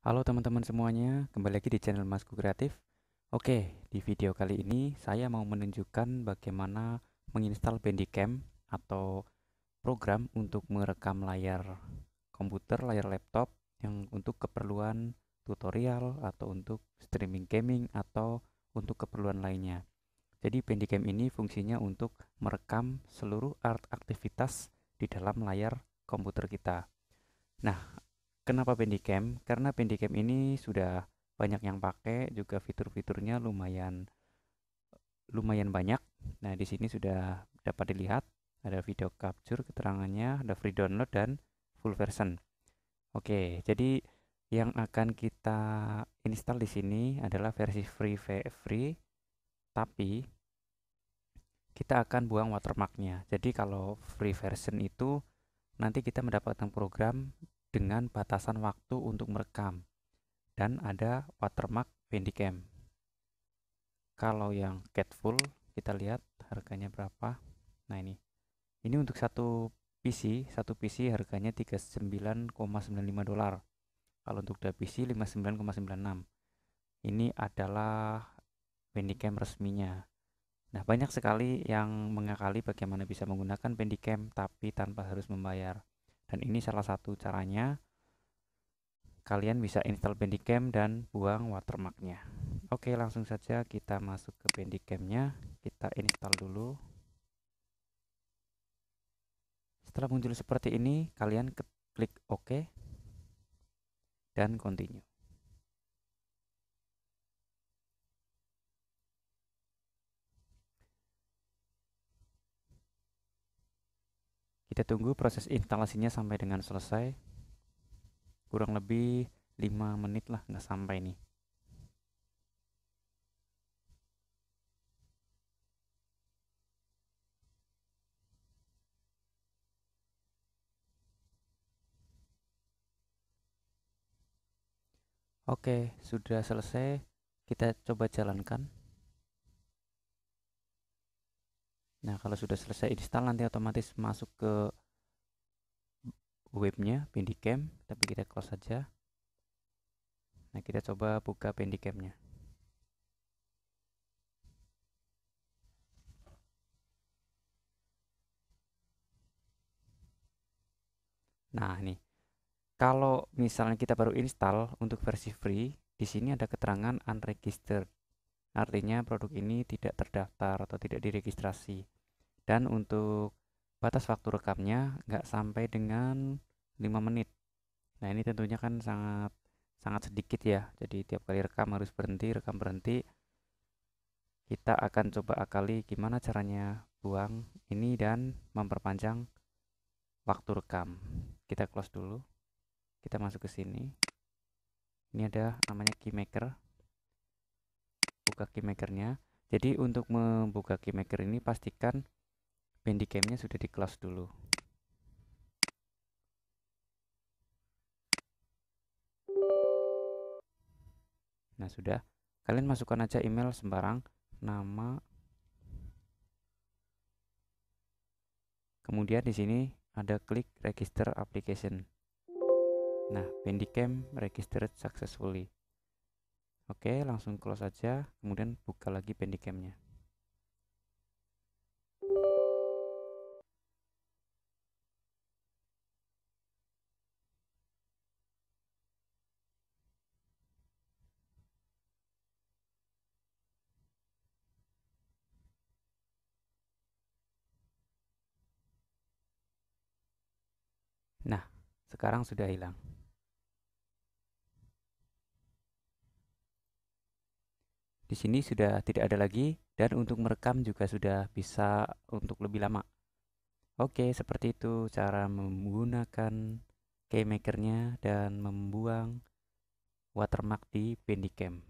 Halo teman-teman semuanya, kembali lagi di channel Masku Kreatif. Oke, di video kali ini saya mau menunjukkan bagaimana menginstal Bandicam atau program untuk merekam layar komputer, layar laptop yang untuk keperluan tutorial atau untuk streaming gaming atau untuk keperluan lainnya. Jadi Bandicam ini fungsinya untuk merekam seluruh art aktivitas di dalam layar komputer kita. Nah, Kenapa pendekam? Karena pendekam ini sudah banyak yang pakai, juga fitur-fiturnya lumayan lumayan banyak. Nah, di sini sudah dapat dilihat ada video capture keterangannya, ada free download dan full version. Oke, jadi yang akan kita install di sini adalah versi free free tapi kita akan buang watermarknya jadi kalau free version itu nanti kita mendapatkan program dengan batasan waktu untuk merekam dan ada watermark Bandicam. Kalau yang Catful kita lihat harganya berapa. Nah ini. Ini untuk satu PC, satu PC harganya 39,95 dolar. Kalau untuk dua PC 59,96. Ini adalah Bandicam resminya. Nah, banyak sekali yang mengakali bagaimana bisa menggunakan Bandicam tapi tanpa harus membayar. Dan ini salah satu caranya kalian bisa install Bandicam dan buang watermarknya. Oke, langsung saja kita masuk ke Bandicamnya. Kita install dulu. Setelah muncul seperti ini, kalian klik OK dan continue. Kita tunggu proses instalasinya sampai dengan selesai. Kurang lebih 5 menit lah nggak sampai nih. Oke, sudah selesai. Kita coba jalankan. Nah, kalau sudah selesai install nanti otomatis masuk ke webnya Bandicam, tapi kita close saja. Nah, kita coba buka Bandicam-nya. Nah, ini. Kalau misalnya kita baru install untuk versi free, di sini ada keterangan unregistered artinya produk ini tidak terdaftar atau tidak diregistrasi. Dan untuk batas waktu rekamnya nggak sampai dengan 5 menit. Nah ini tentunya kan sangat sangat sedikit ya. Jadi tiap kali rekam harus berhenti, rekam berhenti. Kita akan coba akali gimana caranya buang ini dan memperpanjang waktu rekam. Kita close dulu. Kita masuk ke sini. Ini ada namanya keymaker membuka keymakernya jadi untuk membuka keymaker ini pastikan bandicamnya sudah di close dulu nah sudah kalian masukkan aja email sembarang nama kemudian di sini ada klik register application nah bandicam registered successfully Oke, langsung close aja, kemudian buka lagi Bandicamnya. Nah, sekarang sudah hilang. di sini sudah tidak ada lagi dan untuk merekam juga sudah bisa untuk lebih lama oke seperti itu cara menggunakan keymakernya dan membuang watermark di Bandicam